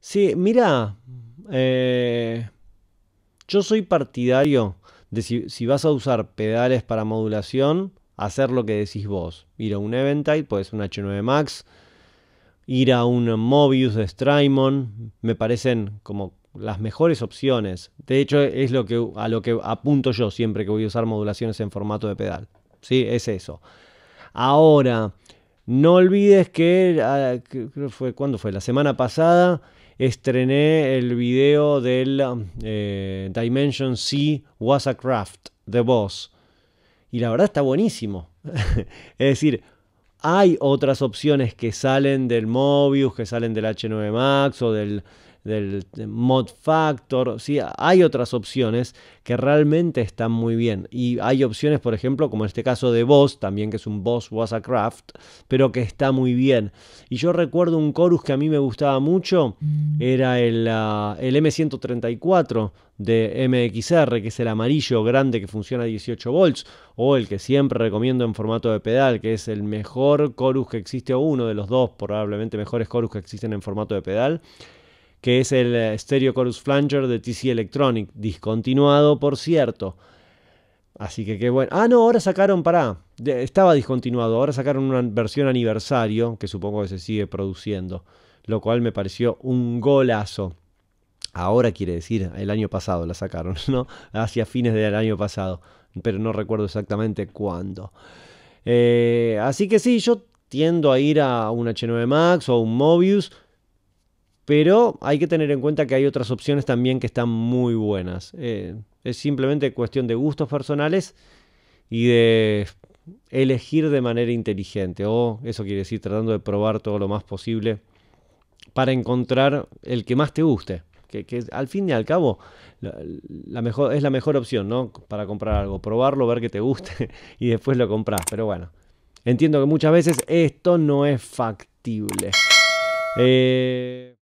Sí, mira, eh, yo soy partidario de si, vas a usar pedales para modulación, hacer lo que decís vos. Ir a un Eventide, puedes un H9 Max, ir a un Mobius de Strymon, me parecen como las mejores opciones. De hecho, es lo que, a lo que apunto yo siempre que voy a usar modulaciones en formato de pedal. Sí, es eso. Ahora, no olvides que, ah, ¿cuándo fue cuando fue la semana pasada estrené el video del eh, Dimension C Was The Boss y la verdad está buenísimo. es decir, hay otras opciones que salen del Mobius, que salen del H9 Max o del del mod factor, ¿sí? hay otras opciones que realmente están muy bien. Y hay opciones, por ejemplo, como en este caso de Boss, también que es un Boss Wasacraft, pero que está muy bien. Y yo recuerdo un chorus que a mí me gustaba mucho, mm. era el, ah, el M134 de MXR, que es el amarillo grande que funciona a 18 volts, o el que siempre recomiendo en formato de pedal, que es el mejor Chorus que existe, o uno de los dos probablemente mejores Chorus que existen en formato de pedal que es el eh, Stereo Chorus Flanger de TC Electronic, discontinuado por cierto. Así que qué bueno. Ah, no, ahora sacaron, pará, estaba discontinuado, ahora sacaron una versión aniversario que supongo que se sigue produciendo, lo cual me pareció un golazo. Ahora quiere decir, el año pasado la sacaron, ¿no? Hacia fines del año pasado, pero no recuerdo exactamente cuándo. Eh, así que sí, yo tiendo a ir a un H9 Max o un Mobius pero hay que tener en cuenta que hay otras opciones también que están muy buenas. Eh, es simplemente cuestión de gustos personales y de elegir de manera inteligente. O eso quiere decir tratando de probar todo lo más posible para encontrar el que más te guste. Que, al fin y al cabo es la mejor opción, ¿no? Para comprar algo. Probarlo, ver que te guste y después lo compras. Pero bueno, entiendo que muchas veces esto no es factible. Eh...